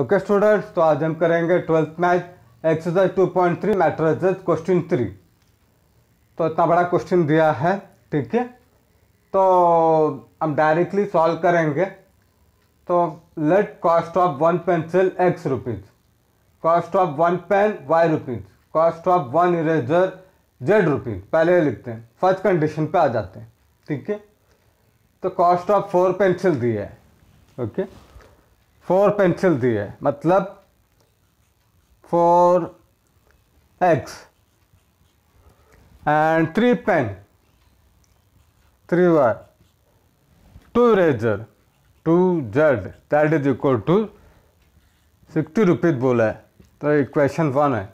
Okay students तो आज हम करेंगे twelfth math exercise 2.3 point three matrices question three तो इतना बड़ा क्वेश्चन दिया है ठीक है तो हम डायरेक्टली सॉल्व करेंगे तो let cost of one pencil x rupees cost of one pen y rupees cost of one eraser z rupees पहले लिखते हैं फर्स्ट कंडीशन पे आ जाते हैं ठीक है तो कॉस्ट ऑफ फोर पेंसिल दी है ओके okay? फोर पेंसिल दी है मतलब four x and three pen three y two eraser two z that is equal to sixty rupees बोला है तो इक्वेशन वन है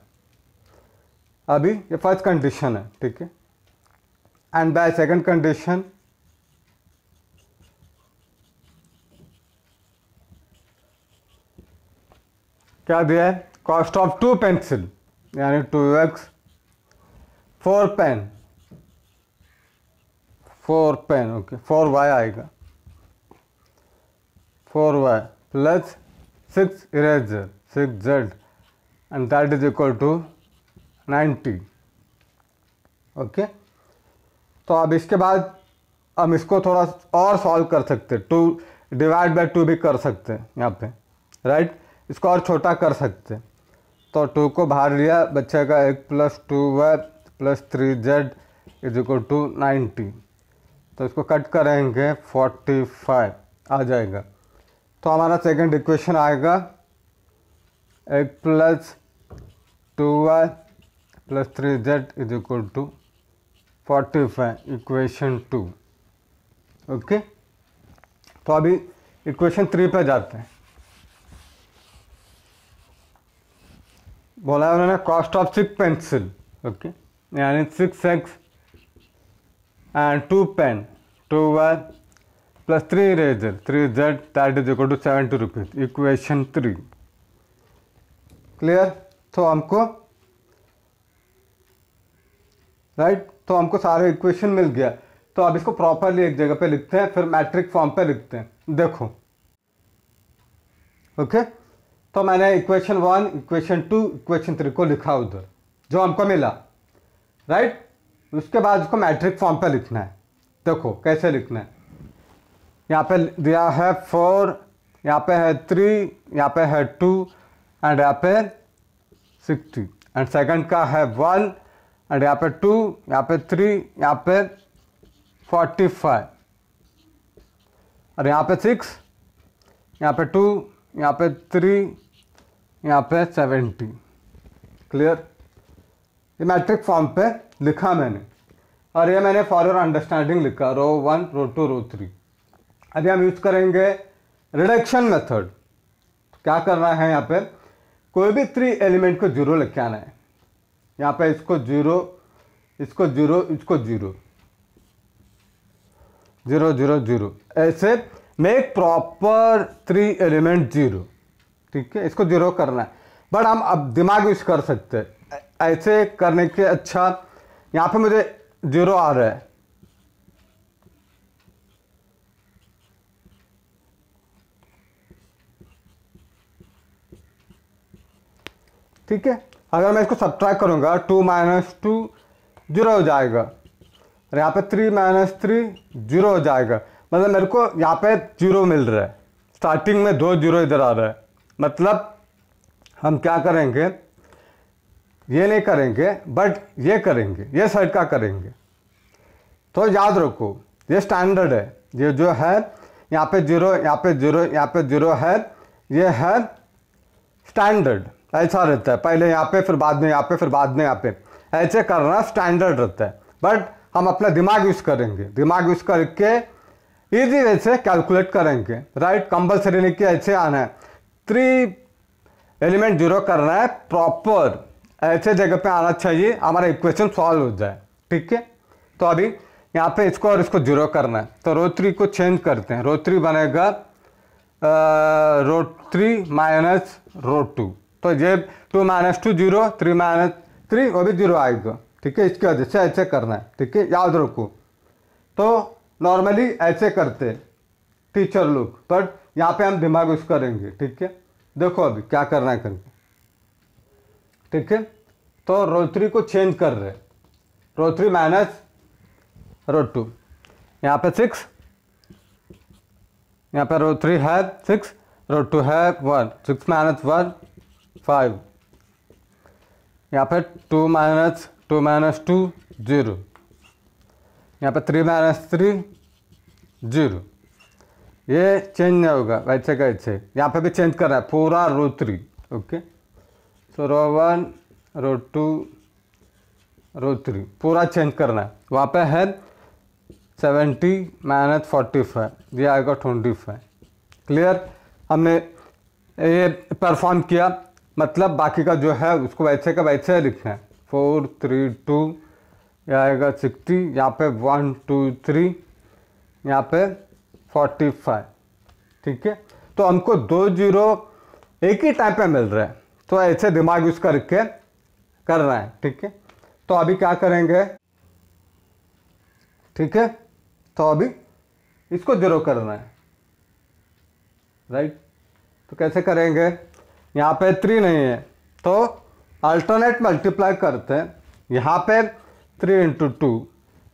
अभी ये फर्स्ट कंडीशन है ठीक है एंड बाय सेकंड कंडीशन क्या दिया है कॉस्ट ऑफ टू पेंसिल यानी two x four pen four pen okay four y आएगा four y plus six eraser six z and that is equal to ninety okay तो अब इसके बाद हम इसको थोड़ा और सॉल्व कर सकते टू डिवाइड बाय टू भी कर सकते हैं यहाँ पे राइट right? इसको और छोटा कर सकते तो टू को बाहर लिया बच्चे का x plus two Y plus three z is equal to ninety तो इसको कट करेंगे फोर्टी फाइव आ जाएगा तो हमारा सेकंड इक्वेशन आएगा x plus two Y plus three z is equal to forty five equation two okay तो अभी equation three पे जाते हैं बोला उन्होंने cost of six pencil okay यानी six x and two pen two Y plus three eraser three z that is equal to seventy rupees equation three clear तो हमको राइट right? तो हमको सारे इक्वेशन मिल गया तो अब इसको प्रॉपरली एक जगह पे लिखते हैं फिर मैट्रिक फॉर्म पे लिखते हैं देखो ओके okay? तो मैंने equation one equation two equation three को लिखा उधर जो हमको मिला राइट उसके बाद उसको मैट्रिक फॉर्म पे लिखना है देखो कैसे लिखना है यहाँ पे दिया है फोर यहाँ पे है थ्री यहाँ पे है टू एंड यहाँ पे सिक्सटी एंड सेकंड का है वन एंड यहाँ पे टू यहाँ पे थ्री यहाँ पे फोर्टी फाइव और यहाँ पे सिक्स यहाँ पे टू यहाँ पे थ्री यहाँ पे सेवेंटी क्लियर ये मैट्रिक फॉर्म पे लिखा मैंने और ये मैंने फॉर अंडरस्टैंडिंग लिखा row one row two row three अभी हम यूज़ करेंगे रिडक्शन मेथड क्या करना है यहाँ पे कोई भी थ्री एलिमेंट को जीरो लिख के आना है यहाँ पे इसको जीरो इसको जीरो इसको जीरो जीरो जीरो जीरो ऐसे make proper three element zero ठीक है इसको जीरो करना है बट हम अब दिमाग यूज कर सकते हैं ऐसे करने के अच्छा यहाँ पे मुझे जीरो आ रहा है ठीक है अगर मैं इसको सब्ट्रैक करूँगा टू माइनस टू जीरो हो जाएगा और यहाँ पे थ्री माइनस थ्री जीरो हो जाएगा मतलब मेरे को यहाँ पे जीरो मिल रहा है स्टार्टिंग में दो जीरो इधर आ रहा है मतलब हम क्या करेंगे ये नहीं करेंगे बट ये करेंगे ये साइड का करेंगे तो याद रखो ये स्टैंडर्ड है ये जो है यहाँ पे जीरो यहाँ पे जीरो यहाँ पे जीरो है ये है स्टैंडर्ड ऐसा रहता है पहले यहाँ पे फिर बाद में यहाँ पे फिर बाद में यहाँ पे ऐसे करना स्टैंडर्ड रहता है बट हम अपना दिमाग यूज़ करेंगे दिमाग यूज़ करके इजी वे से कैलकुलेट करेंगे राइट कंपल्सरी नहीं किया ऐसे आना है थ्री एलिमेंट जीरो करना है प्रॉपर ऐसे जगह पे आना चाहिए हमारा इक्वेशन सॉल्व हो जाए ठीक है तो अभी यहाँ पे इसको और इसको जीरो करना है तो रो थ्री को चेंज करते हैं रो थ्री बनेगा row three minus row two तो ये two minus two zero three minus three वो भी जीरो आएगा ठीक है इसकी वजह से ऐसे करना है ठीक है याद रखो तो नॉर्मली ऐसे करते टीचर लोग बट यहाँ पे हम दिमाग यूज करेंगे ठीक है देखो अभी क्या करना है करके ठीक है तो रो थ्री को चेंज कर रहे row three minus row two यहाँ पे सिक्स यहाँ पे रो थ्री है सिक्स रो टू है one six minus one five यहाँ पे two minus two minus two zero यहाँ पर थ्री माइनस थ्री जीरो ये चेंज नहीं होगा वैसे का वैसे यहाँ पे भी चेंज कर रहा है पूरा row three okay so row one row two row three पूरा चेंज करना है वहाँ पे है सेवेंटी माइनस फोर्टी फाइव ये आएगा ट्वेंटी फाइव क्लियर हमने ये परफॉर्म किया मतलब बाकी का जो है उसको वैसे का वैसे लिखना है फोर थ्री टू ये आएगा सिक्सटी यहाँ पे वन टू थ्री यहाँ पे फोर्टी फाइव ठीक है तो हमको दो जीरो एक ही टाइम पे मिल रहा है तो ऐसे दिमाग यूज़ करके कर रहा है ठीक है तो अभी क्या करेंगे ठीक है तो अभी इसको जीरो करना है राइट तो कैसे करेंगे यहाँ पे थ्री नहीं है तो अल्टरनेट मल्टीप्लाई करते हैं यहाँ पे थ्री इंटू टू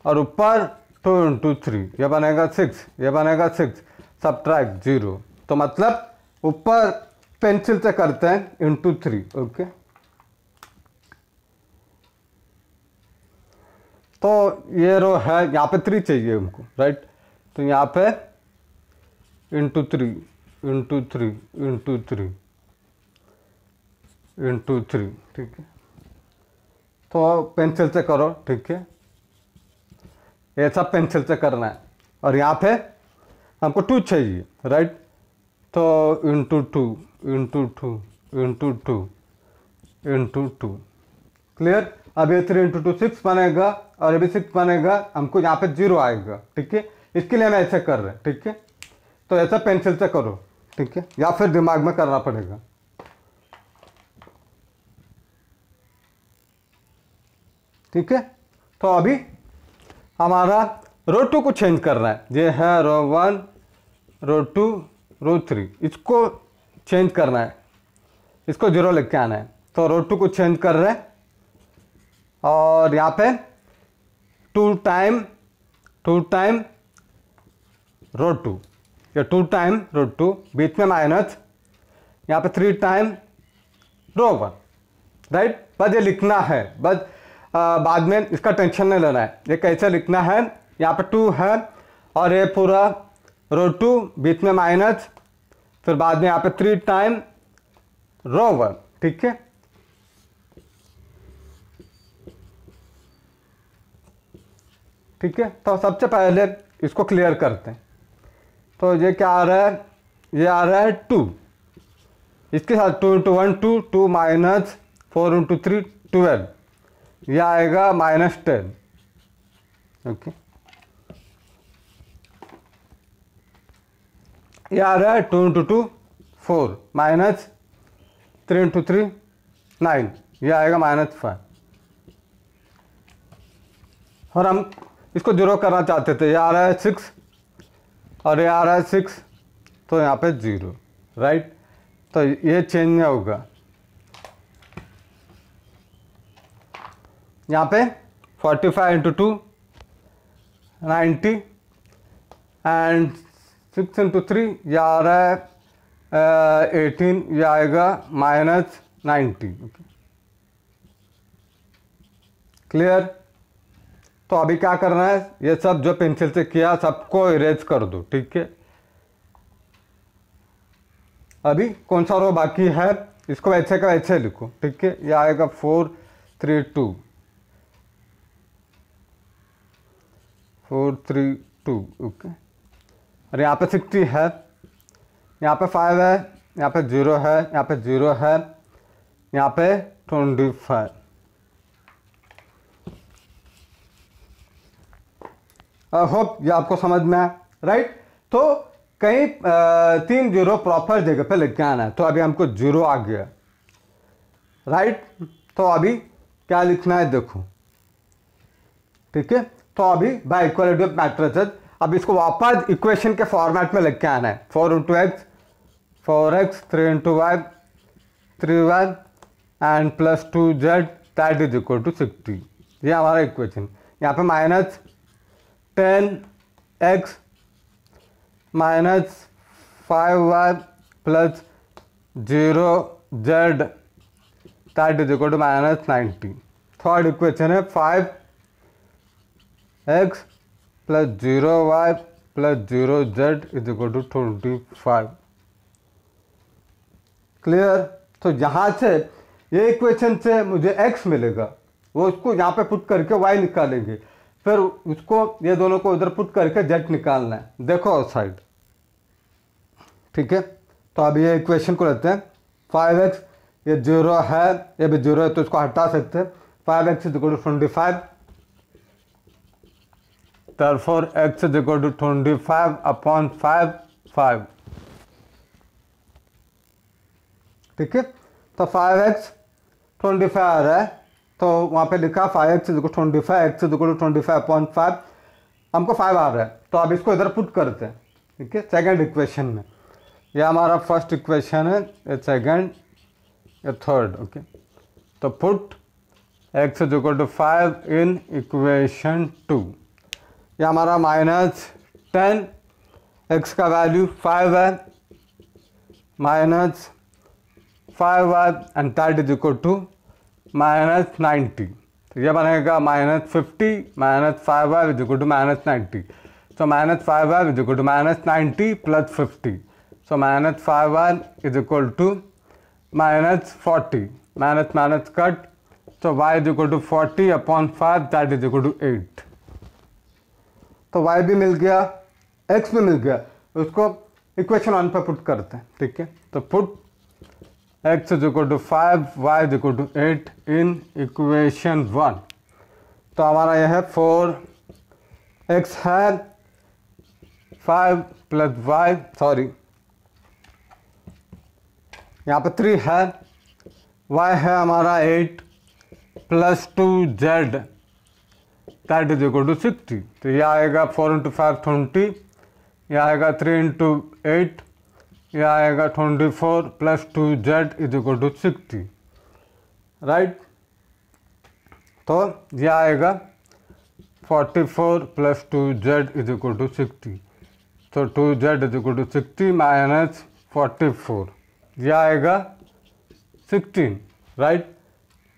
और ऊपर टू इंटू थ्री यह बनेगा सिक्स यह बनेगा सिक्स सब ट्रैक जीरो तो मतलब ऊपर पेंसिल से करते हैं इंटू थ्री ओके तो ये रो है यहाँ पे थ्री चाहिए हमको राइट तो यहाँ पे into three into three into three into three ठीक है तो पेंसिल से करो ठीक है ये सब पेंसिल से करना है और यहाँ पे हमको टू चाहिए राइट तो into two into two into two into two clear अब ये थ्री इंटू टू सिक्स बनेगा और ये भी सिक्स बनेगा हमको यहाँ पे जीरो आएगा ठीक है इसके लिए हम ऐसे कर रहे हैं ठीक है तो ऐसा पेंसिल से करो ठीक है या फिर दिमाग में करना पड़ेगा ठीक है तो अभी हमारा रो टू को चेंज करना है ये है row one row two row three इसको चेंज करना है इसको जीरो लिख के आना है तो रो टू को चेंज कर रहे हैं और यहाँ पे two time two time row two ये टू टाइम रो टू बीच में माइनस यहाँ पे three time row one right बस ये लिखना है बस बाद में इसका टेंशन नहीं लेना है ये कैसे लिखना है यहाँ पर टू है और ये पूरा रो टू बीच में माइनस फिर बाद में यहाँ पे थ्री टाइम रो वन ठीक है ठीक है तो सबसे पहले इसको क्लियर करते हैं तो ये क्या आ रहा है ये आ रहा है टू इसके साथ two into one two two minus four into three twelve यह आएगा माइनस टेन ओके यह आ रहा है two into two four minus three into three nine यह आएगा माइनस फाइव और हम इसको जीरो करना चाहते थे ये आ रहा है सिक्स और ये आ रहा है सिक्स तो यहाँ पे जीरो राइट तो ये चेंज नहीं होगा यहाँ पे 45 five into two ninety and six into three ये आ रहा है एटीन ये आएगा माइनस नाइन्टी क्लियर तो अभी क्या करना है ये सब जो पेंसिल से किया सबको इरेज कर दो ठीक है अभी कौन सा रो बाकी है इसको ऐसे का ऐसे लिखो ठीक है ये आएगा four three two four three two okay और यहाँ पे सिक्सटी है यहाँ पे फाइव है यहाँ पे ज़ीरो है यहाँ पे ज़ीरो है यहाँ पे ट्वेंटी फाइव आई होप ये आपको समझ में आए राइट तो कहीं तीन जीरो प्रॉपर जगह पे लेके आना है तो अभी हमको जीरो आ गया राइट तो अभी क्या लिखना है देखो ठीक है तो अभी बाई इक्वालिटी ऑफ मैट्रिसेस अब इसको वापस इक्वेशन के फॉर्मेट में लग के आना है four into x four x three into y three y and plus two z that is equal to sixty ये हमारा इक्वेशन यहाँ पे minus ten x minus five y plus zero Z that is equal to minus ninety third equation है five x plus zero Y plus zero z is equal to twenty five clear तो यहाँ से ये equation से मुझे x मिलेगा वो उसको यहाँ पे पुट करके वाई निकालेंगे फिर उसको ये दोनों को इधर पुट करके जेड निकालना है देखो साइड ठीक है तो अब ये इक्वेशन को लेते हैं फाइव एक्स ये जीरो है ये भी जीरो है तो इसको हटा सकते हैं five x is equal to twenty five Therefore, x is equal to 25 upon 5, 5. ठीक है तो 5x 25 आ रहा है तो वहाँ पे लिखा 5x is twenty five x is twenty five point five हमको 5 आ रहा है तो अब इसको इधर पुट करते हैं ठीक है सेकेंड इक्वेशन में ये हमारा फर्स्ट इक्वेशन है ये सेकेंड ये थर्ड ओके तो put x is to five in equation two ये हमारा माइनस टेन एक्स का वैल्यू फाइव है minus five y and that is equal to minus ninety तो ये बनेगा minus fifty minus five y is equal to minus ninety so minus five y is equal to minus ninety plus fifty so minus five y is equal to minus forty minus minus cut so Y is equal to forty upon five that is equal to eight तो y भी मिल गया x भी मिल गया तो उसको equation one पर पुट करते हैं ठीक है तो put x is equal to five y is equal to eight in equation one तो हमारा यह है फोर एक्स है फाइव प्लस वाई सॉरी यहाँ पर थ्री है वाई है हमारा eight plus two z that is equal to sixty तो यह आएगा फोर इंटू फाइव ट्वेंटी यह आएगा थ्री इंटू एट यह आएगा twenty four plus two Z is equal to sixty right तो यह आएगा forty four plus two Z is equal to sixty तो two Z is equal to sixty minus forty four यह आएगा sixteen right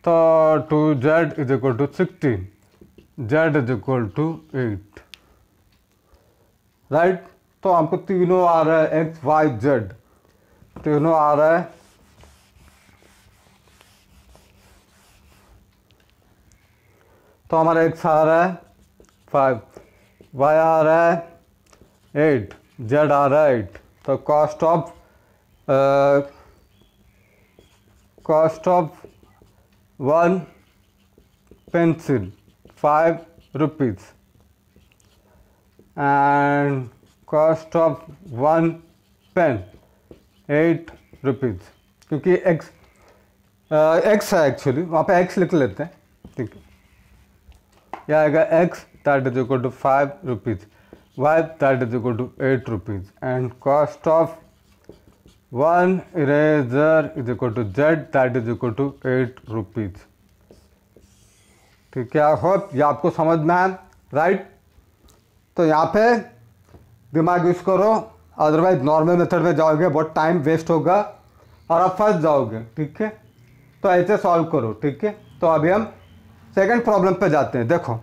तो two Z is equal to sixteen z is equal to eight right तो हमको तीनों आ रहा है x Y Z तीनों तो आ रहा है तो हमारा एक्स आ रहा है फाइव वाई आ रहा है एट जेड आ रहा है एट तो cost of cost of one pencil 5 rupees and cost of one pen 8 rupees क्योंकि x आ, uh, actually. एक्चुअली वहाँ पे x लिख लेते हैं ठीक है यह आएगा x that is equal to five rupees. y that is equal to 8 rupees and cost of one eraser is equal to z that is equal to 8 rupees ठीक है आई होप ये आपको समझ में आए राइट तो यहाँ पे दिमाग यूज़ करो अदरवाइज नॉर्मल मेथड में जाओगे बहुत टाइम वेस्ट होगा और आप फंस जाओगे ठीक है तो ऐसे सॉल्व करो ठीक है तो अभी हम सेकंड प्रॉब्लम पे जाते हैं देखो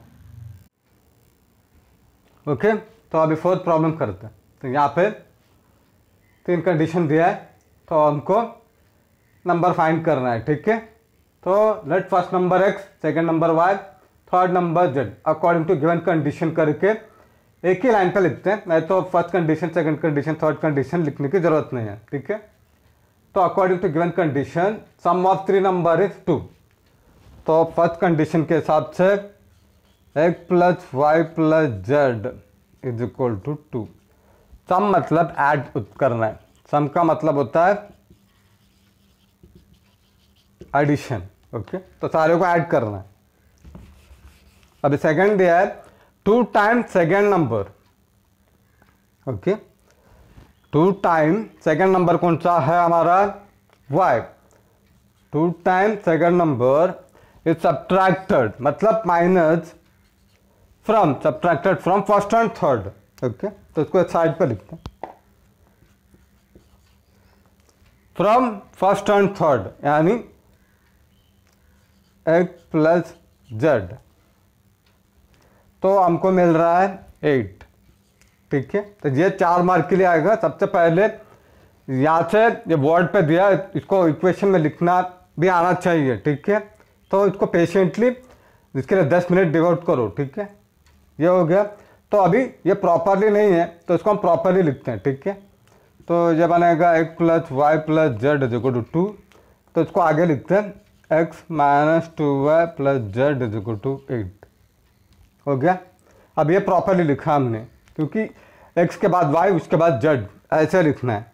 ओके तो अभी फोर्थ प्रॉब्लम करते हैं तो यहाँ पे तीन कंडीशन दिया है तो हमको नंबर फाइंड करना है ठीक है तो let first number X second number Y third number Z according to given condition करके एक ही लाइन पे लिखते हैं नहीं तो first condition second condition third condition लिखने की जरूरत नहीं है ठीक है तो according to given condition sum of three number is two तो फर्स्ट कंडीशन के हिसाब से X plus Y plus Z is equal to two sum मतलब ऐड करना है सम का मतलब होता है एडिशन ओके तो सारे को ऐड करना है अभी सेकंड दिया है two time second number okay two time second number कौन सा है हमारा Y two time second number is subtracted मतलब minus from subtracted from first and third okay तो इसको साइड पर लिखते हैं फ्रॉम फर्स्ट एंड थर्ड यानी एक्स प्लस जेड तो हमको मिल रहा है एट ठीक है तो ये चार मार्क के लिए आएगा सबसे पहले यहाँ से ये बोर्ड पे दिया इसको इक्वेशन में लिखना भी आना चाहिए ठीक है तो इसको पेशेंटली इसके लिए दस मिनट डिवोट करो ठीक है ये हो गया तो अभी ये प्रॉपरली नहीं है तो इसको हम प्रॉपरली लिखते हैं ठीक है तो ये बनेगा एक plus Y plus Z is two तो इसको आगे लिखते हैं X minus two Y plus Z is equal to eight हो गया अब ये प्रॉपरली लिखा हमने क्योंकि एक्स के बाद वाई उसके बाद जेड ऐसे लिखना है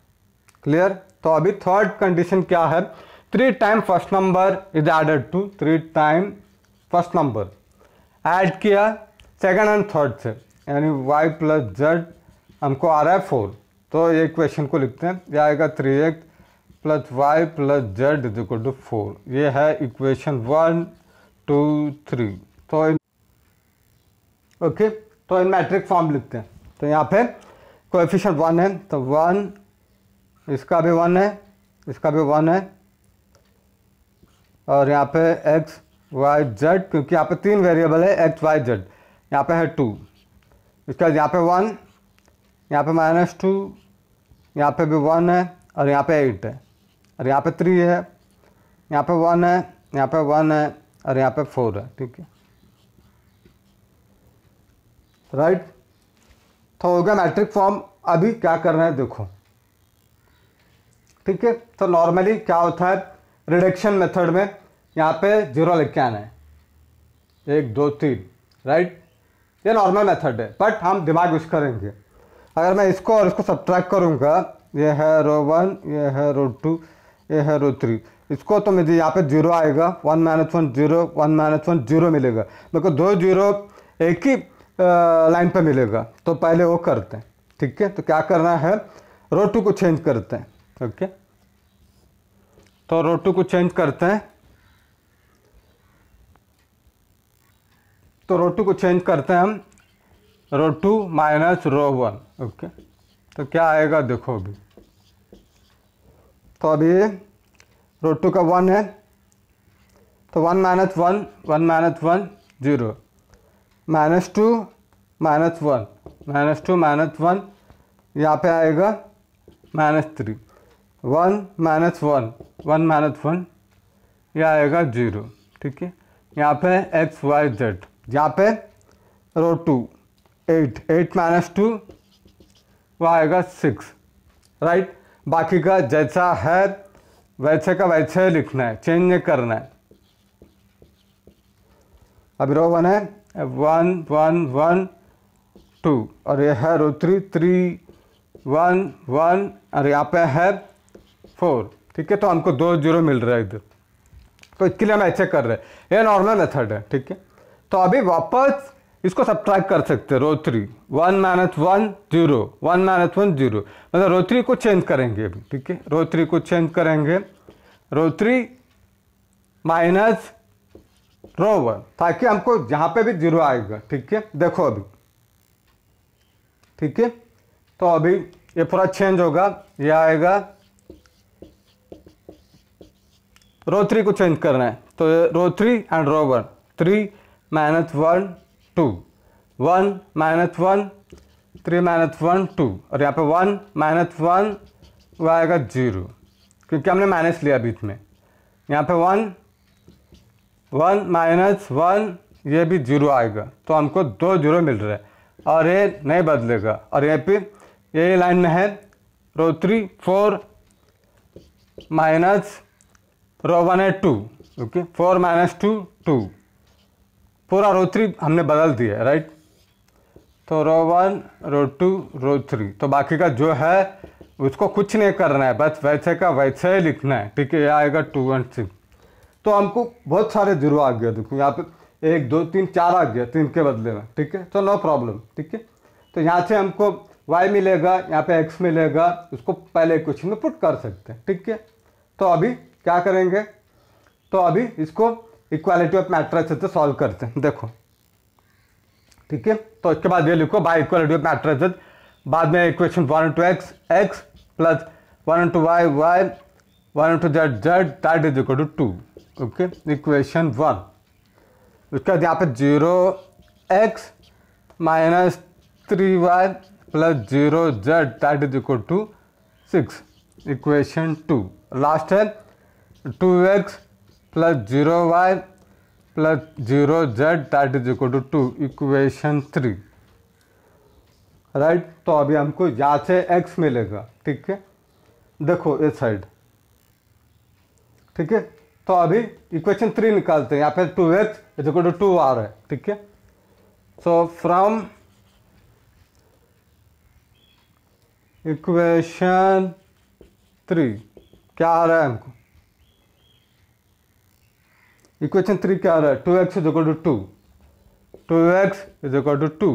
क्लियर तो अभी थर्ड कंडीशन क्या है three time first number is added to three time first number add किया सेकंड एंड थर्ड से यानी वाई प्लस जेड हमको आ रहा है फोर तो ये क्वेश्चन को लिखते हैं ये आएगा three X plus Y plus Z is equal to four ये है इक्वेशन वन टू थ्री तो इन ओके तो इन मैट्रिक फॉर्म लिखते हैं तो यहाँ पे कोएफिशिएंट वन है तो वन इसका भी वन है इसका भी वन है और यहाँ पे एक्स वाई जेड क्योंकि यहाँ पे तीन वेरिएबल है एक्स वाई जेड यहाँ पे है टू इसके बाद यहाँ पे वन यहाँ पे माइनस टू यहाँ पे भी वन है और यहाँ पे एट है और यहाँ पे थ्री है यहाँ पे वन है यहाँ पे वन है और यहाँ पे फोर है ठीक है राइट तो हो गया मैट्रिक फॉर्म अभी क्या कर रहे हैं देखो ठीक है तो नॉर्मली क्या होता है रिडक्शन मेथड में यहाँ पे जीरो लिख के आना है एक दो तीन राइट ये नॉर्मल मेथड है बट हम दिमाग यूज करेंगे अगर मैं इसको और इसको सब्ट्रैक्ट करूँगा ये है रो वन ये है रो टू ये है रो थ्री इसको तो मुझे यहाँ पे जीरो आएगा one minus one zero one minus one zero मिलेगा मेरे को दो जीरो एक ही लाइन पे मिलेगा तो पहले वो करते हैं ठीक है तो क्या करना है रो टू को चेंज करते हैं ओके तो रो टू को चेंज करते हैं तो रो टू को चेंज करते हैं हम row two minus row one okay तो क्या आएगा देखो अभी तो अभी रोड टू का वन है तो one minus one one minus one zero minus two minus one minus two minus one यहाँ पे आएगा minus three one minus one one minus one यह आएगा जीरो ठीक है यहाँ पे एक्स वाई जेड यहाँ पे row two eight eight minus two वह आएगा सिक्स राइट बाकी का जैसा है वैसे का वैसे लिखना है चेंज करना है अभी रो वन है वन वन वन टू और यह है row three three one one और यहाँ पे है फोर ठीक है तो हमको दो जीरो मिल रहा है इधर तो इसके लिए हम ऐसे कर रहे हैं ये नॉर्मल मेथड है ठीक है तो अभी वापस इसको सब कर सकते हैं row three one minus one zero one minus one zero मतलब रो थ्री को चेंज करेंगे अभी ठीक है रो थ्री को चेंज करेंगे row three minus row one ताकि हमको जहाँ पे भी जीरो आएगा ठीक है देखो अभी ठीक है तो अभी ये पूरा चेंज होगा ये आएगा रो थ्री को चेंज करना है तो row three and row one three minus one two one minus one three minus one two और यहाँ पे वन माइनस वन वो आएगा जीरो क्योंकि हमने माइनस लिया बीच में यहाँ पे वन वन माइनस वन ये भी जीरो आएगा तो हमको दो जीरो मिल रहा है और ये नहीं बदलेगा और ये फिर यही लाइन में है row three four minus row one है two okay four minus two two पूरा रो थ्री हमने बदल दिया है राइट तो row one row two row three तो बाकी का जो है उसको कुछ नहीं करना है बस वैसे का वैसे ही लिखना है ठीक है यह आएगा टू वन थ्री तो हमको बहुत सारे जीरो आ गया देखो यहाँ पे एक दो तीन चार आ गया तीन के बदले में ठीक है तो नो प्रॉब्लम ठीक है तो यहाँ से हमको वाई मिलेगा यहाँ पे एक्स मिलेगा उसको पहले क्वेश्चन में पुट कर सकते हैं ठीक है तो अभी क्या करेंगे तो अभी इसको इक्वालिटी ऑफ मैट्रिक्स से सॉल्व तो करते हैं देखो ठीक है तो इसके बाद ये लिखो बाई इक्वालिटी ऑफ मैट्रिक्स बाद में equation one two X X plus one two Y Y one two Z Z that is equal to two okay equation one उसके बाद यहाँ पे zero X minus three Y plus zero Z that is equal to six equation two last है two X plus zero Y plus zero Z that is equal to two equation three right तो अभी हमको यहाँ से x मिलेगा ठीक है देखो इस साइड ठीक है तो अभी इक्वेशन थ्री निकालते हैं यहाँ पे two H is equal to two R है ठीक है सो फ्रॉम इक्वेशन थ्री क्या आ रहा है हमको इक्वेशन थ्री क्या आ रहा है two x is equal to to to x is equal to to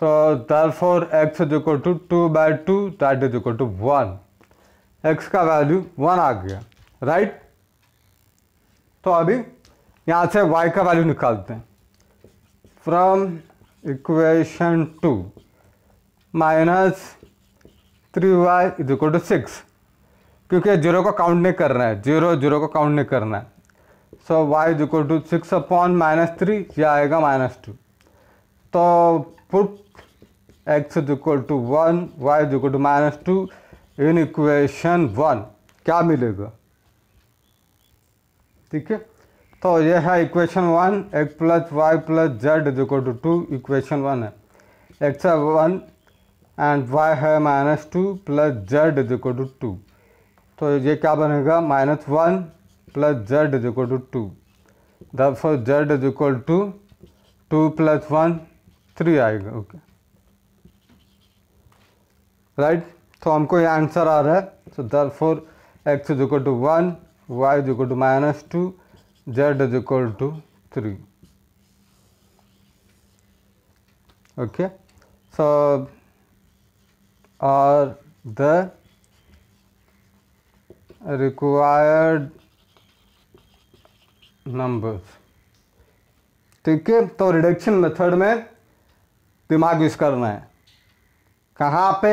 so therefore X is equal to two by two that is equal to one x का value one आ गया right right? तो अभी यहाँ से Y का value निकालते हैं from equation two minus three Y is equal to six क्योंकि जीरो को काउंट नहीं करना है जीरो जीरो को काउंट नहीं करना है so Y is equal to six upon minus three ये आएगा माइनस टू तो put x is equal to one Y is equal to minus two in equation one क्या मिलेगा ठीक है तो यह है equation one X plus Y plus Z is equal to two equation one है एक्स है वन एंड वाई है minus two plus Z is equal to two तो ये क्या बनेगा minus one plus Z is is to two therefore Z is equal to two plus one three आएगा okay right तो हमको ये answer आ रहा है so therefore X is equal to one Y is equal to minus two Z is equal to three okay so are the required numbers ठीक है तो रिडक्शन मेथड में दिमाग यूज करना है कहाँ पे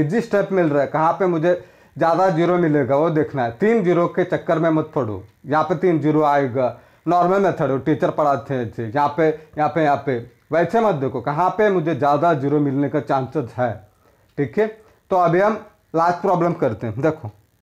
इजी स्टेप मिल रहा है कहाँ पे मुझे ज़्यादा जीरो मिलेगा वो देखना है तीन जीरो के चक्कर में मत पढ़ो यहाँ पे तीन जीरो आएगा नॉर्मल मेथड हो टीचर पढ़ाते हैं यहाँ पे यहाँ पे यहाँ पे वैसे मत देखो कहाँ पे मुझे ज़्यादा जीरो मिलने का चांसेस है ठीक है तो अभी हम लास्ट प्रॉब्लम करते हैं देखो